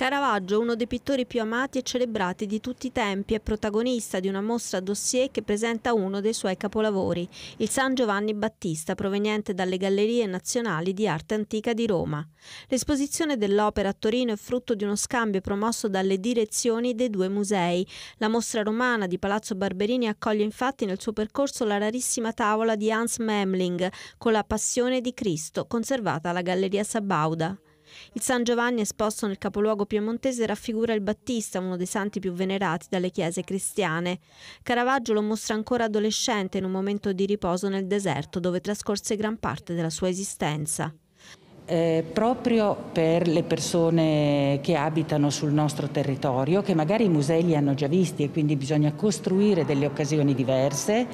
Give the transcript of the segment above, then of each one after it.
Caravaggio, uno dei pittori più amati e celebrati di tutti i tempi, è protagonista di una mostra dossier che presenta uno dei suoi capolavori, il San Giovanni Battista, proveniente dalle Gallerie Nazionali di Arte Antica di Roma. L'esposizione dell'opera a Torino è frutto di uno scambio promosso dalle direzioni dei due musei. La mostra romana di Palazzo Barberini accoglie infatti nel suo percorso la rarissima tavola di Hans Memling con la Passione di Cristo, conservata alla Galleria Sabauda. Il San Giovanni esposto nel capoluogo piemontese raffigura il Battista, uno dei santi più venerati dalle chiese cristiane. Caravaggio lo mostra ancora adolescente in un momento di riposo nel deserto dove trascorse gran parte della sua esistenza. Eh, proprio per le persone che abitano sul nostro territorio, che magari i musei li hanno già visti e quindi bisogna costruire delle occasioni diverse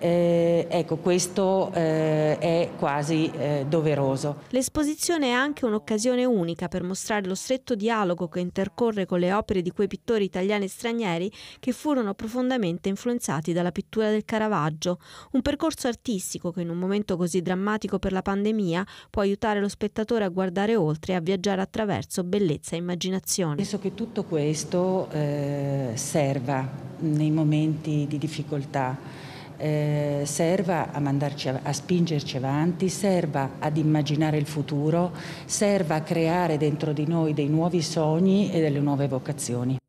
eh, ecco questo eh, è quasi eh, doveroso. L'esposizione è anche un'occasione unica per mostrare lo stretto dialogo che intercorre con le opere di quei pittori italiani e stranieri che furono profondamente influenzati dalla pittura del Caravaggio, un percorso artistico che in un momento così drammatico per la pandemia può aiutare lo spettatore a guardare oltre e a viaggiare attraverso bellezza e immaginazione. Penso che tutto questo eh, serva nei momenti di difficoltà eh, serva a, mandarci, a spingerci avanti, serva ad immaginare il futuro, serva a creare dentro di noi dei nuovi sogni e delle nuove vocazioni.